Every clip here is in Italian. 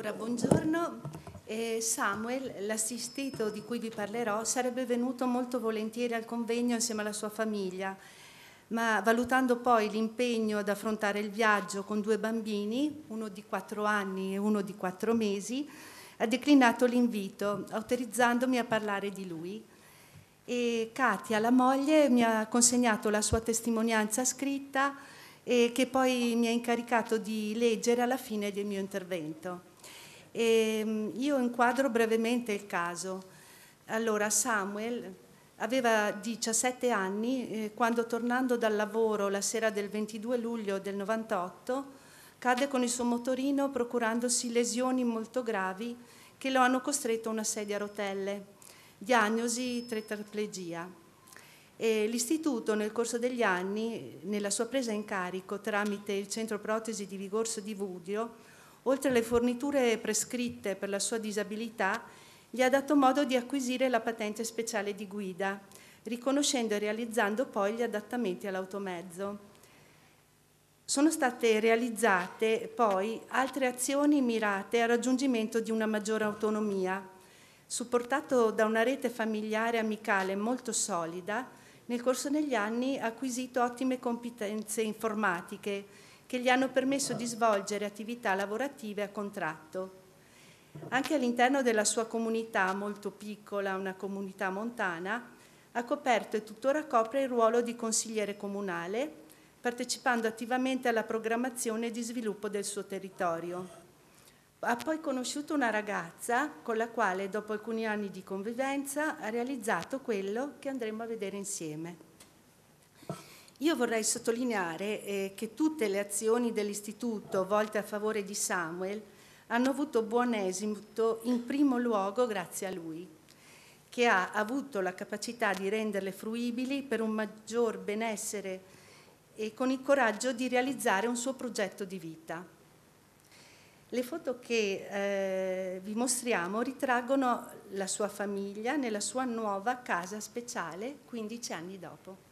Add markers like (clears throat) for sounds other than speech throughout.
Allora, buongiorno. Eh, Samuel, l'assistito di cui vi parlerò, sarebbe venuto molto volentieri al convegno insieme alla sua famiglia, ma valutando poi l'impegno ad affrontare il viaggio con due bambini, uno di quattro anni e uno di quattro mesi, ha declinato l'invito, autorizzandomi a parlare di lui. E Katia, la moglie, mi ha consegnato la sua testimonianza scritta e che poi mi ha incaricato di leggere alla fine del mio intervento. E ehm, io inquadro brevemente il caso. Allora, Samuel aveva 17 anni eh, quando tornando dal lavoro la sera del 22 luglio del 98 cadde con il suo motorino procurandosi lesioni molto gravi che lo hanno costretto a una sedia a rotelle. Diagnosi tetraplegia. l'istituto nel corso degli anni, nella sua presa in carico tramite il Centro Protesi di Vigorso di Vudio, oltre alle forniture prescritte per la sua disabilità, gli ha dato modo di acquisire la patente speciale di guida, riconoscendo e realizzando poi gli adattamenti all'automezzo. Sono state realizzate poi altre azioni mirate al raggiungimento di una maggiore autonomia. Supportato da una rete familiare e amicale molto solida, nel corso degli anni ha acquisito ottime competenze informatiche, che gli hanno permesso di svolgere attività lavorative a contratto. Anche all'interno della sua comunità, molto piccola, una comunità montana, ha coperto e tuttora copre il ruolo di consigliere comunale, partecipando attivamente alla programmazione di sviluppo del suo territorio. Ha poi conosciuto una ragazza con la quale, dopo alcuni anni di convivenza, ha realizzato quello che andremo a vedere insieme. Io vorrei sottolineare eh, che tutte le azioni dell'Istituto volte a favore di Samuel hanno avuto buon esito in primo luogo grazie a lui, che ha avuto la capacità di renderle fruibili per un maggior benessere e con il coraggio di realizzare un suo progetto di vita. Le foto che eh, vi mostriamo ritraggono la sua famiglia nella sua nuova casa speciale 15 anni dopo.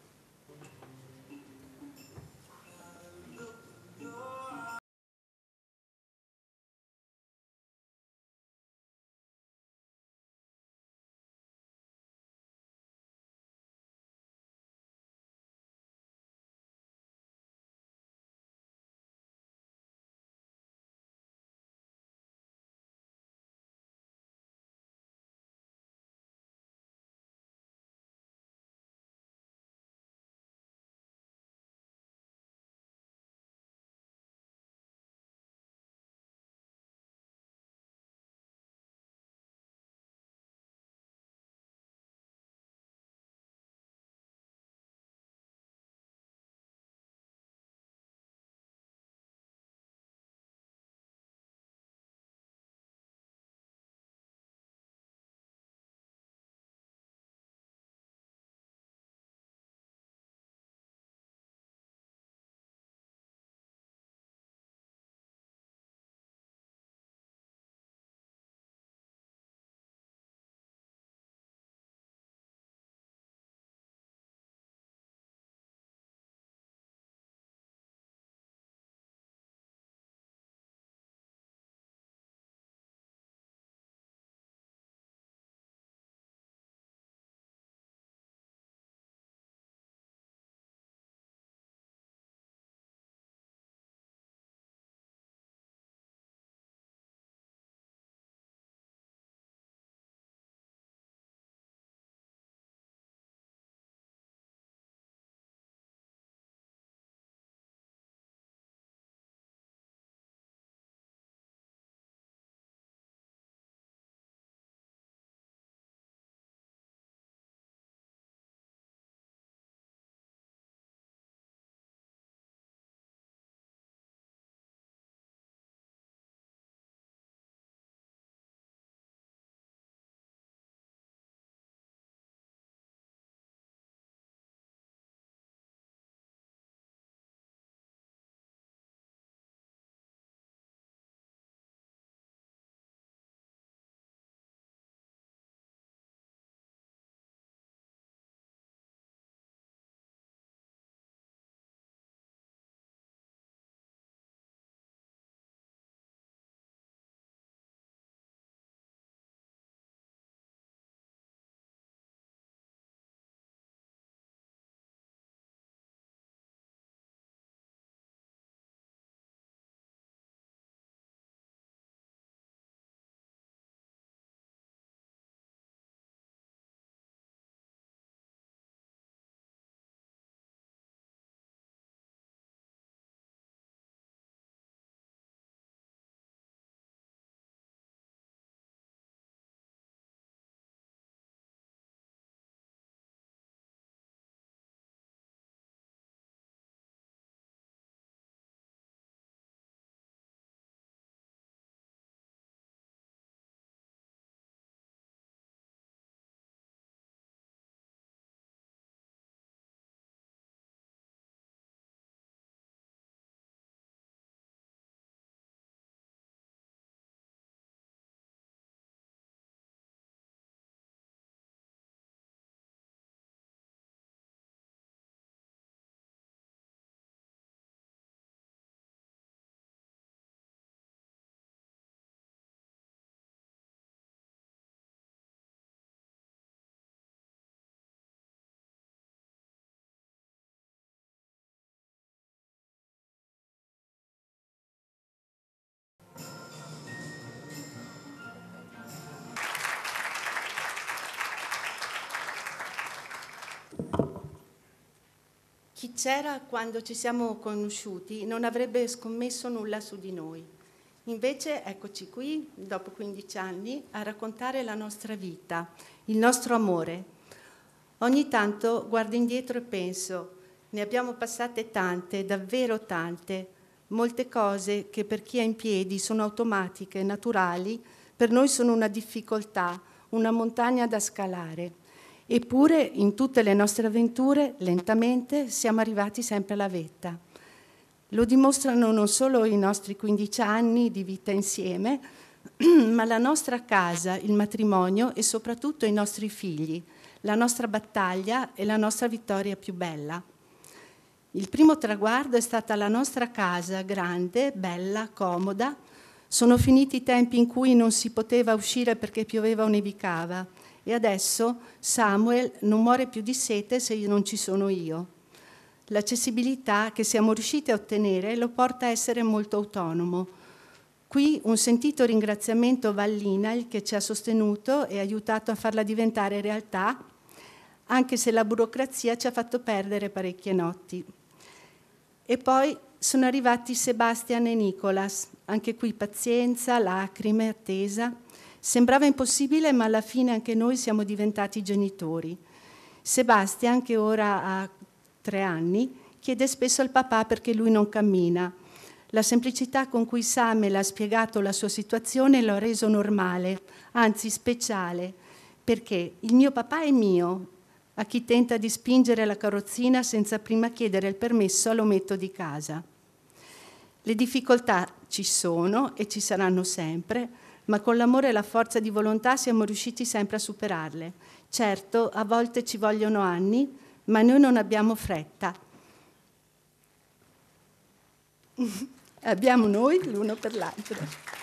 Chi c'era quando ci siamo conosciuti non avrebbe scommesso nulla su di noi. Invece eccoci qui, dopo 15 anni, a raccontare la nostra vita, il nostro amore. Ogni tanto guardo indietro e penso, ne abbiamo passate tante, davvero tante, molte cose che per chi è in piedi sono automatiche, naturali, per noi sono una difficoltà, una montagna da scalare. Eppure in tutte le nostre avventure, lentamente, siamo arrivati sempre alla vetta. Lo dimostrano non solo i nostri 15 anni di vita insieme, (clears throat) ma la nostra casa, il matrimonio e soprattutto i nostri figli, la nostra battaglia e la nostra vittoria più bella. Il primo traguardo è stata la nostra casa, grande, bella, comoda. Sono finiti i tempi in cui non si poteva uscire perché pioveva o nevicava e adesso Samuel non muore più di sete se non ci sono io. L'accessibilità che siamo riusciti a ottenere lo porta a essere molto autonomo. Qui un sentito ringraziamento va all'INAIL che ci ha sostenuto e aiutato a farla diventare realtà, anche se la burocrazia ci ha fatto perdere parecchie notti. E poi sono arrivati Sebastian e Nicolas, anche qui pazienza, lacrime, attesa. Sembrava impossibile, ma alla fine anche noi siamo diventati genitori. Sebastian, che ora ha tre anni, chiede spesso al papà perché lui non cammina. La semplicità con cui Same l'ha spiegato la sua situazione lo ha reso normale, anzi speciale, perché il mio papà è mio, a chi tenta di spingere la carrozzina senza prima chiedere il permesso all'ometto di casa. Le difficoltà ci sono e ci saranno sempre, ma con l'amore e la forza di volontà siamo riusciti sempre a superarle. Certo, a volte ci vogliono anni, ma noi non abbiamo fretta. (laughs) abbiamo noi l'uno per l'altro.